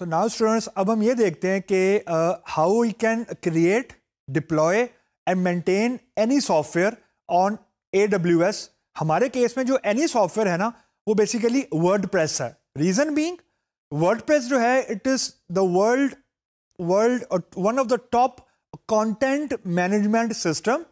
So now students अब हम ये देखते हैं कि how you can create deploy and maintain any software on A W S हमारे केस में जो एनी सॉफ्टवेयर है ना वो बेसिकली वर्ड प्रेस है रीजन बींग वर्ड प्रेस जो है it is the world world one of the top content management system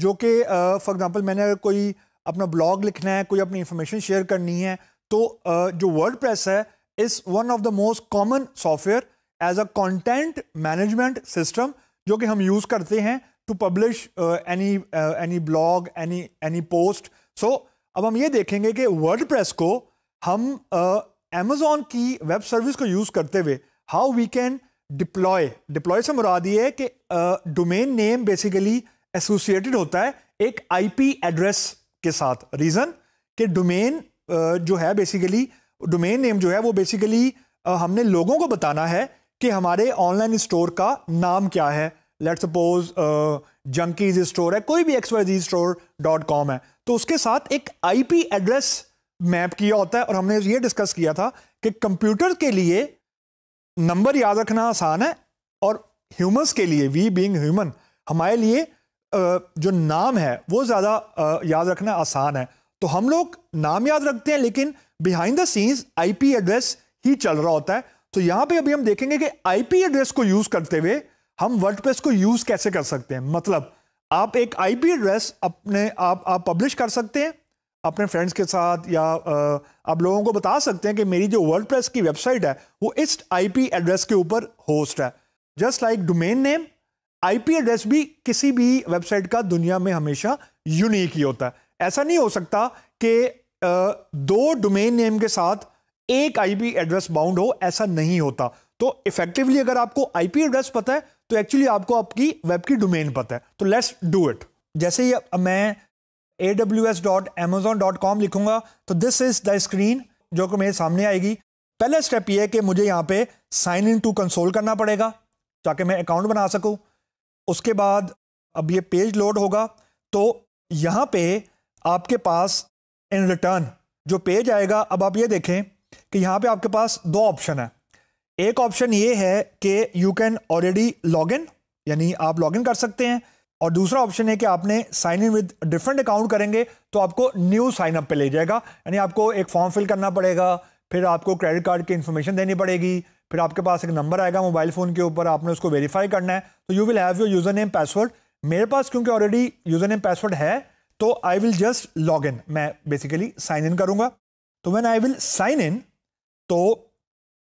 जो कि फॉर uh, एग्जांपल मैंने अगर कोई अपना ब्लॉग लिखना है कोई अपनी इन्फॉर्मेशन शेयर करनी है तो uh, जो वर्ड प्रेस है is one of the most common software as a content management system जो कि हम यूज करते हैं to publish any any uh, any any post so अब हम ये देखेंगे कि वर्ल्ड प्रेस को हम एमेजोन uh, की वेब सर्विस को यूज़ करते हुए how we can deploy deploy से मुराद ये है कि डोमेन नेम बेसिकली एसोसिएटेड होता है एक आई पी एड्रेस के साथ रीज़न कि डोमेन uh, जो है बेसिकली uh, डोमेन नेम जो है वो बेसिकली हमने लोगों को बताना है कि हमारे ऑनलाइन स्टोर का नाम क्या है लेट सपोज जंकीज स्टोर है कोई भी X G store dot com है तो उसके साथ एक आईपी एड्रेस मैप किया होता है और हमने ये डिस्कस किया था कि कंप्यूटर के लिए नंबर याद रखना आसान है और ह्यूमंस के लिए वी बीइंग ह्यूमन हमारे लिए जो नाम है वो ज़्यादा याद रखना आसान है तो हम लोग नाम याद रखते हैं लेकिन behind the scenes IP address ही चल रहा होता है तो यहां पे अभी हम देखेंगे कि आईपी एड्रेस को यूज करते हुए हम वर्डप्रेस को यूज कैसे कर सकते हैं मतलब आप एक आईपी एड्रेस अपने आप आप पब्लिश कर सकते हैं अपने फ्रेंड्स के साथ या आप लोगों को बता सकते हैं कि मेरी जो वर्ल्ड की वेबसाइट है वो इस आईपी एड्रेस के ऊपर होस्ट है just like domain name IP address भी किसी भी वेबसाइट का दुनिया में हमेशा यूनिक ही होता है ऐसा नहीं हो सकता कि दो डोमेन नेम के साथ एक आईपी एड्रेस बाउंड हो ऐसा नहीं होता तो इफेक्टिवली अगर आपको आईपी एड्रेस पता है तो एक्चुअली आपको आपकी वेब की डोमेन पता है तो लेट्स डू इट जैसे ही मैं A W S dot Amazon dot com लिखूंगा तो दिस इज द स्क्रीन जो कि मेरे सामने आएगी पहला स्टेप ये है कि मुझे यहाँ पे साइन इन टू कंसोल करना पड़ेगा ताकि मैं अकाउंट बना सकूँ उसके बाद अब ये पेज लोड होगा तो यहाँ पे आपके पास इन रिटर्न जो पेज आएगा अब आप ये देखें कि यहाँ पे आपके पास दो ऑप्शन है एक ऑप्शन ये है कि you can already log in यानी आप लॉग इन कर सकते हैं और दूसरा ऑप्शन है कि आपने sign in with different account करेंगे तो आपको न्यू साइन अप पे ले जाएगा यानी आपको एक फॉर्म फिल करना पड़ेगा फिर आपको क्रेडिट कार्ड की इन्फॉर्मेशन देनी पड़ेगी फिर आपके पास एक नंबर आएगा मोबाइल फ़ोन के ऊपर आपने उसको वेरीफाई करना है तो you will have your user name password मेरे पास क्योंकि ऑलरेडी यूज़र नेम पासवर्ड है तो I will just log in मैं बेसिकली साइन इन करूंगा तो when I will sign in तो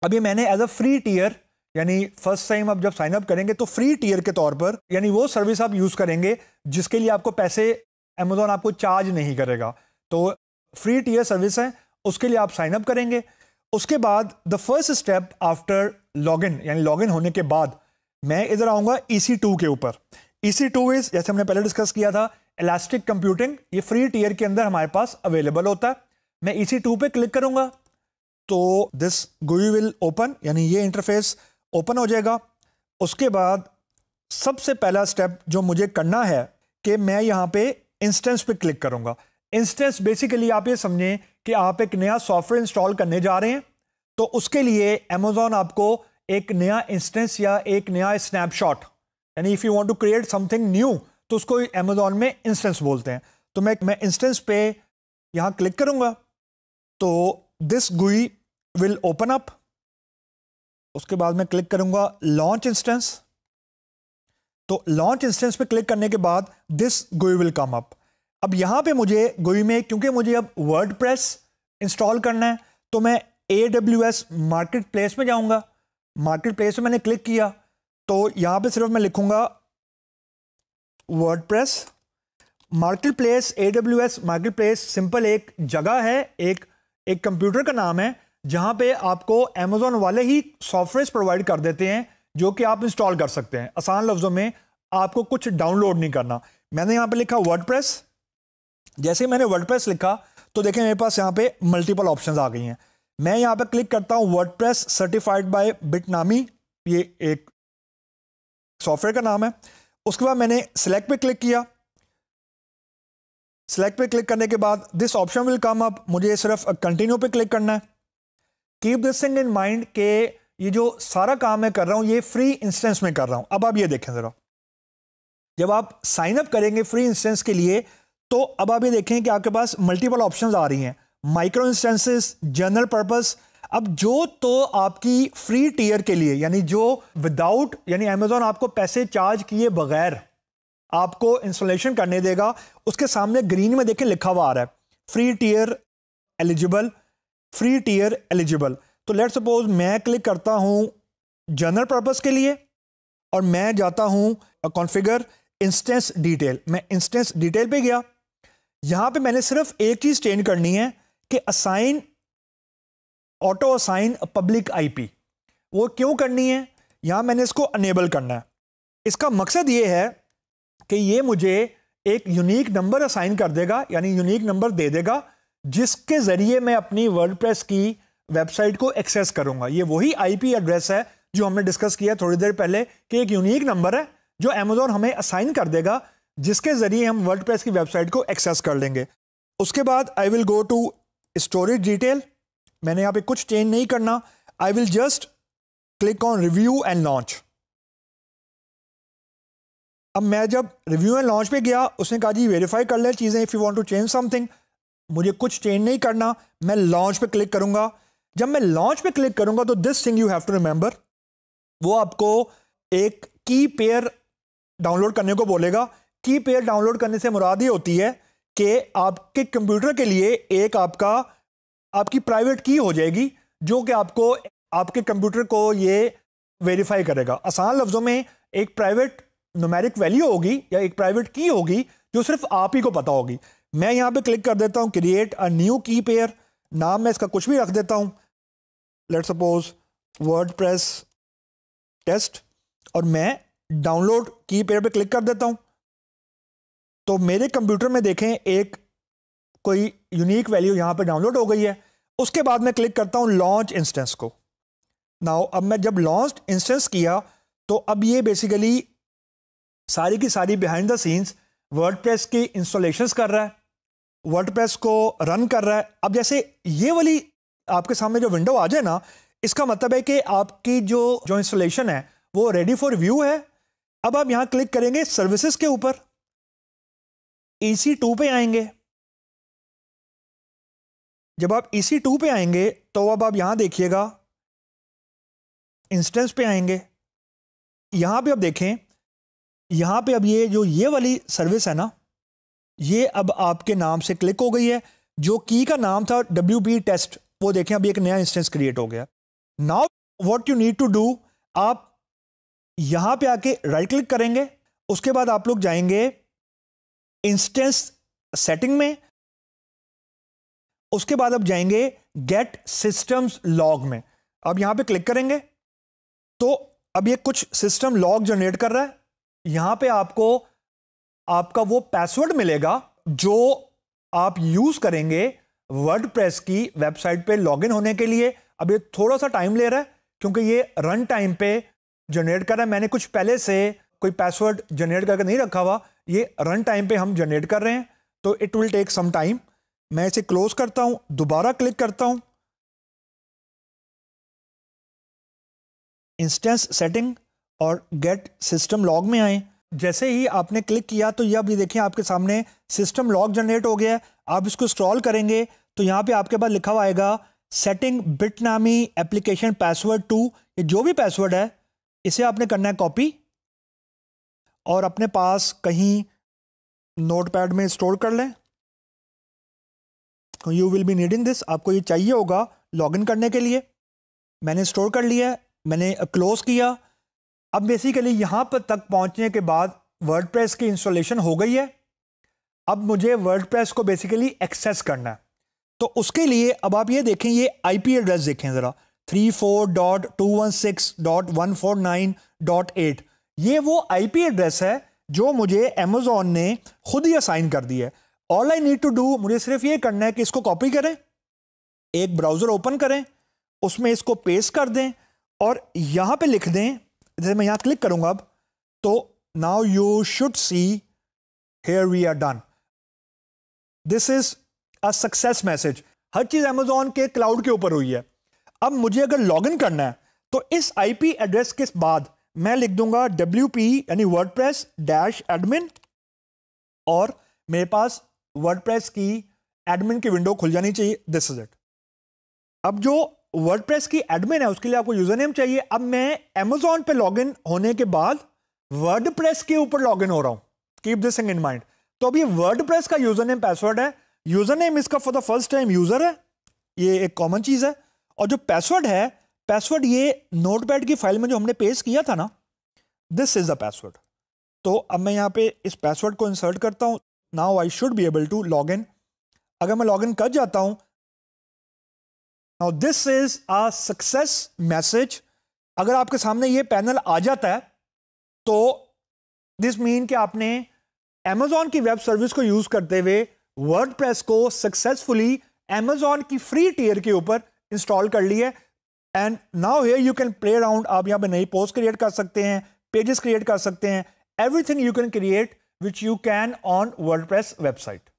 अभी मैंने एज अ फ्री टीयर यानी फर्स्ट टाइम आप जब साइन अप करेंगे तो फ्री टीयर के तौर पर यानी वो सर्विस आप यूज़ करेंगे जिसके लिए आपको पैसे अमेजोन आपको चार्ज नहीं करेगा तो फ्री टीयर सर्विस है उसके लिए आप साइन अप करेंगे उसके बाद the first step after log in यानी लॉग इन होने के बाद मैं इधर आऊंगा ई सी टू के ऊपर ई सी टू इज़ जैसे हमने पहले डिस्कस किया था इलास्टिक कंप्यूटिंग ये फ्री टीयर के अंदर हमारे पास अवेलेबल होता है मैं इसी टू पे क्लिक करूंगा तो दिस गुई विल ओपन यानी ये इंटरफेस ओपन हो जाएगा उसके बाद सबसे पहला स्टेप जो मुझे करना है कि मैं यहाँ पे इंस्टेंस पे क्लिक करूँगा इंस्टेंस बेसिकली आप ये समझें कि आप एक नया सॉफ्टवेयर इंस्टॉल करने जा रहे हैं तो उसके लिए अमेज़ोन आपको एक नया इंस्टेंस या एक नया स्नैपशॉट यानी if you want to create something new तो उसको अमेजोन में इंस्टेंस बोलते हैं तो मैं मैं इंस्टेंस पे यहाँ क्लिक करूँगा तो दिस गुई विल ओपन अप उसके बाद मैं क्लिक करूँगा लॉन्च इंस्टेंस तो लॉन्च इंस्टेंस पे क्लिक करने के बाद दिस गुई विल कम अप अब यहाँ पे मुझे गुई में क्योंकि मुझे अब वर्ड प्रेस इंस्टॉल करना है तो मैं A W S marketplace में जाऊँगा मार्केट प्लेस में मैंने क्लिक किया तो यहाँ पे सिर्फ मैं लिखूँगा WordPress marketplace A W S marketplace simple एक जगह है एक एक कंप्यूटर का नाम है जहां पे आपको अमेजोन वाले ही सॉफ्टवेयर प्रोवाइड कर देते हैं जो कि आप इंस्टॉल कर सकते हैं आसान लफ्ज़ों में आपको कुछ डाउनलोड नहीं करना मैंने यहां पे लिखा वर्डप्रेस जैसे ही मैंने वर्डप्रेस लिखा तो देखें मेरे पास यहाँ पे मल्टीपल ऑप्शंस आ गई हैं मैं यहाँ पे क्लिक करता हूँ वर्डप्रेस सर्टिफाइड बाय बिटनामी ये एक सॉफ्टवेयर का नाम है उसके बाद मैंने सेलेक्ट पे क्लिक किया सेलेक्ट पे क्लिक करने के बाद this option will come up मुझे सिर्फ कंटिन्यू पे क्लिक करना है keep this thing in mind के ये जो सारा काम मैं कर रहा हूँ ये फ्री इंस्टेंस में कर रहा हूँ अब आप ये देखें ज़रा जब आप साइन अप करेंगे फ्री इंस्टेंस के लिए तो अब आप ये देखें कि आपके पास मल्टीपल ऑप्शंस आ रही हैं माइक्रो इंस्टेंसेस जनरल पर्पज अब जो तो आपकी फ्री टीयर के लिए यानी जो विदाउट यानी अमेजोन आपको पैसे चार्ज किए बगैर आपको इंस्टॉलेशन करने देगा उसके सामने ग्रीन में देखें लिखा हुआ आ रहा है free tier eligible free tier eligible तो लेट सपोज मैं क्लिक करता हूं जनरल पर्पज़ के लिए और मैं जाता हूं कॉन्फ़िगर इंस्टेंस डिटेल मैं इंस्टेंस डिटेल पे गया यहां पे मैंने सिर्फ एक चीज़ चेंज करनी है कि assign auto assign public IP वो क्यों करनी है यहाँ मैंने इसको अनेबल करना है इसका मकसद ये है कि ये मुझे एक यूनिक नंबर असाइन कर देगा यानी यूनिक नंबर दे देगा जिसके ज़रिए मैं अपनी वर्डप्रेस की वेबसाइट को एक्सेस करूँगा ये वही आईपी एड्रेस है जो हमने डिस्कस किया थोड़ी देर पहले कि एक यूनिक नंबर है जो अमेजोन हमें असाइन कर देगा जिसके ज़रिए हम वर्ल्ड की वेबसाइट को एक्सेस कर लेंगे उसके बाद I will go to storage detail मैंने यहां पे कुछ चेंज नहीं करना I will just click on review and launch अब मैं जब रिव्यू एंड लॉन्च पे गया उसने कहा जी वेरीफाई कर ले चीज़ें if you want to change something मुझे कुछ चेंज नहीं करना मैं लॉन्च पे क्लिक करूंगा जब मैं लॉन्च पे क्लिक करूंगा तो this thing you have to remember वो आपको एक की पेयर डाउनलोड करने को बोलेगा की पेयर डाउनलोड करने से मुराद ही होती है कि आपके कंप्यूटर के लिए एक आपका आपकी प्राइवेट की हो जाएगी जो कि आपको आपके कंप्यूटर को ये वेरीफाई करेगा आसान लफ्ज़ों में एक प्राइवेट नुमेरिक वैल्यू होगी या एक प्राइवेट की होगी जो सिर्फ आप ही को पता होगी मैं यहाँ पे क्लिक कर देता हूँ create a new key pair नाम मैं इसका कुछ भी रख देता हूँ let suppose WordPress test और मैं डाउनलोड की पेयर पे क्लिक कर देता हूँ तो मेरे कंप्यूटर में देखें एक कोई यूनिक वैल्यू यहाँ पर डाउनलोड हो गई है उसके बाद मैं क्लिक करता हूँ लॉन्च इंस्टेंस को नाउ अब मैं जब लॉन्च इंस्टेंस किया तो अब ये बेसिकली सारी की सारी बिहाइंड द सीन्स वर्डप्रेस की इंस्टॉलेशंस कर रहा है वर्डप्रेस को रन कर रहा है अब जैसे ये वाली आपके सामने जो विंडो आ जाए ना इसका मतलब है कि आपकी जो जो इंस्टॉलेशन है वो रेडी फॉर व्यू है अब आप यहाँ क्लिक करेंगे सर्विसेज के ऊपर ई सी टू पे आएंगे जब आप ई सी टू पे आएंगे तो अब आप यहाँ देखिएगा इंस्टेंस पे आएंगे यहाँ पे अब देखें यहाँ पे अब ये जो ये वाली सर्विस है ना ये अब आपके नाम से क्लिक हो गई है जो की का नाम था डब्ल्यू बी टेस्ट वो देखें अभी एक नया इंस्टेंस क्रिएट हो गया now what you need to do आप यहाँ पे आके राइट क्लिक करेंगे उसके बाद आप लोग जाएंगे इंस्टेंस सेटिंग में उसके बाद अब जाएंगे गेट सिस्टम्स लॉग में अब यहां पे क्लिक करेंगे तो अब ये कुछ सिस्टम लॉग जनरेट कर रहा है यहां पे आपको आपका वो पासवर्ड मिलेगा जो आप यूज करेंगे वर्डप्रेस की वेबसाइट पे लॉगिन होने के लिए अब ये थोड़ा सा टाइम ले रहा है क्योंकि ये रन टाइम पे जनरेट कर रहा है मैंने कुछ पहले से कोई पासवर्ड जनरेट करके नहीं रखा हुआ ये रन टाइम पे हम जनरेट कर रहे हैं तो it will take some time मैं इसे क्लोज करता हूँ दोबारा क्लिक करता हूँ इंस्टेंस सेटिंग और गेट सिस्टम लॉग में आए जैसे ही आपने क्लिक किया तो यह अभी देखिए आपके सामने सिस्टम लॉग जनरेट हो गया है आप इसको स्क्रॉल करेंगे तो यहाँ पे आपके पास लिखा हुआ आएगा सेटिंग बिट नामी एप्लीकेशन पासवर्ड टू ये जो भी पासवर्ड है इसे आपने करना है कॉपी और अपने पास कहीं नोट में स्टोर कर लें you will be needing this आपको ये चाहिए होगा लॉगिन करने के लिए मैंने स्टोर कर लिया मैंने क्लोज़ किया अब बेसिकली यहाँ पर तक पहुँचने के बाद वर्ड की इंस्टॉलेशन हो गई है अब मुझे वर्ड को बेसिकली एक्सेस करना है तो उसके लिए अब आप ये देखें ये पी एड्रेस देखें ज़रा three four dot two one six dot one four nine dot eight ये वो आईपी एड्रेस है जो मुझे अमेज़ोन ने खुद ही असाइन कर दिया है all I need to do मुझे सिर्फ ये करना है कि इसको कॉपी करें एक ब्राउज़र ओपन करें उसमें इसको पेस्ट कर दें और यहां पे लिख दें जैसे मैं यहां क्लिक करूंगा अब तो now you should see here we are done this is a success message हर चीज़ अमेजोन के क्लाउड के ऊपर हुई है अब मुझे अगर लॉग इन करना है तो इस आईपी एड्रेस के बाद मैं लिख दूंगा डब्ल्यू पी यानी वर्ड डैश एडमिन और मेरे पास वर्डप्रेस की एडमिन की विंडो खुल जानी चाहिए दिस इज इट अब जो वर्डप्रेस की एडमिन है उसके लिए आपको यूजर नेम चाहिए अब मैं अमेजोन पे लॉगिन होने के बाद वर्डप्रेस के ऊपर लॉगिन हो रहा हूं keep this thing in mind तो अब ये वर्डप्रेस का यूजर नेम पासवर्ड है यूजर नेम इसका for the first time user है ये एक कॉमन चीज है और जो पासवर्ड है पासवर्ड ये नोटपैड की फाइल में जो हमने पेश किया था ना दिस इज द पासवर्ड तो अब मैं यहां पे इस पासवर्ड को इंसर्ट करता हूं now I should be able to log in अगर मैं लॉग इन कर जाता हूं now this is a success message अगर आपके सामने ये पैनल आ जाता है तो दिस मीन कि आपने एमेजॉन की वेब सर्विस को यूज करते हुए वर्ड को सक्सेसफुली एमेजॉन की फ्री टीयर के ऊपर इंस्टॉल कर ली है and now here you can play around आप यहां पे नई पोस्ट क्रिएट कर सकते हैं पेजेस क्रिएट कर सकते हैं everything you can create which you can on WordPress website.